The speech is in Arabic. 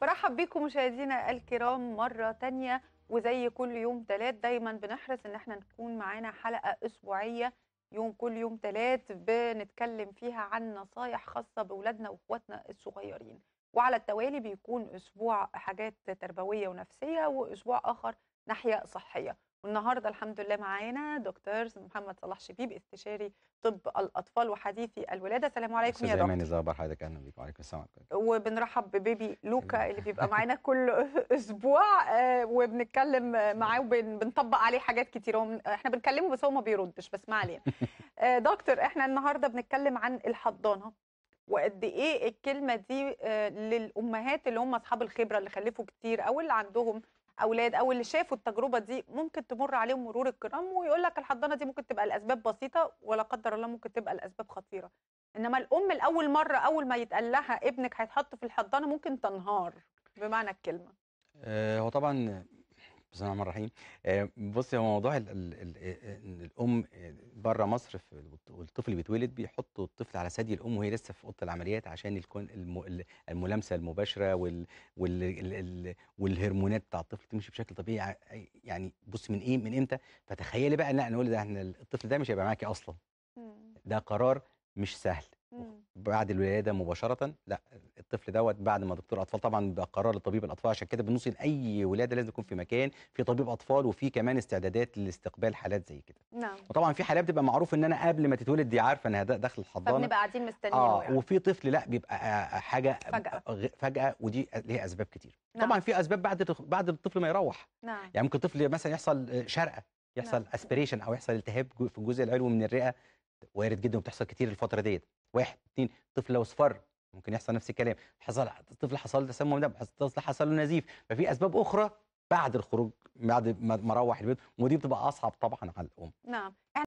برحب بيكم مشاهدينا الكرام مرة تانية وزي كل يوم تلات دايما بنحرص ان احنا نكون معانا حلقة اسبوعية يوم كل يوم تلات بنتكلم فيها عن نصايح خاصة بولادنا واخواتنا الصغيرين وعلى التوالي بيكون اسبوع حاجات تربوية ونفسية واسبوع اخر ناحية صحية والنهارده الحمد لله معانا دكتور محمد صلاح شبيب استشاري طب الاطفال وحديثي الولاده السلام عليكم يا دكتور ازي اخبار حضرتك اهلا بيك وعليكم السلام وبنرحب ببيبي لوكا اللي بيبقى معانا كل اسبوع آه، وبنتكلم معاه وبنطبق عليه حاجات كتير احنا بنكلمه بس هو ما بيردش بس ما علينا آه، دكتور احنا النهارده بنتكلم عن الحضانه وقد ايه الكلمه دي آه، للامهات اللي هم اصحاب الخبره اللي خلفوا كتير او اللي عندهم اولاد او اللي شافوا التجربه دي ممكن تمر عليهم مرور الكرام ويقول لك الحضانه دي ممكن تبقى الاسباب بسيطه ولا قدر الله ممكن تبقى الاسباب خطيره انما الام لاول مره اول ما يتقال لها ابنك هيتحط في الحضانه ممكن تنهار بمعنى الكلمه آه، هو طبعا بسم الله الرحمن الرحيم آه، بصي هو موضوع ال الام بره مصر في والطفل بيتولد بيحطوا الطفل على ثدي الام وهي لسه في اوضه العمليات عشان الملامسه المباشره وال وال والهرمونات بتاع الطفل تمشي بشكل طبيعي يعني بص من ايه من امتى فتخيلي بقى ان نقول ده احنا الطفل ده مش هيبقى معاكي اصلا إمم. ده قرار مش سهل بعد الولاده مباشره لا الطفل دوت بعد ما دكتور اطفال طبعا بقرار الطبيب لطبيب الاطفال عشان كده بنوصي لاي ولاده لازم يكون في مكان في طبيب اطفال وفي كمان استعدادات لاستقبال حالات زي كده نعم وطبعا في حالات بتبقى معروف ان انا قبل ما تتولد دي عارفه انها داخل الحضانه فبنبقى قاعدين مستنيين اه يعني. وفي طفل لا بيبقى حاجه فجاه فجاه ودي ليها اسباب كتير نعم. طبعا في اسباب بعد بعد الطفل ما يروح نعم. يعني ممكن طفل مثلا يحصل شرقه يحصل نعم. اسبريشن او يحصل التهاب في الجزء العلوي من الرئه وارد جدا وبتحصل كتير الفتره ديت واحد اثنين طفل لو اصفر ممكن يحصل نفس الكلام حصل الطفل حصل له تسمم دم حصل حصل نزيف ففي اسباب اخرى بعد الخروج بعد ما روح البيت ودي بتبقى اصعب طبعا على الام نعم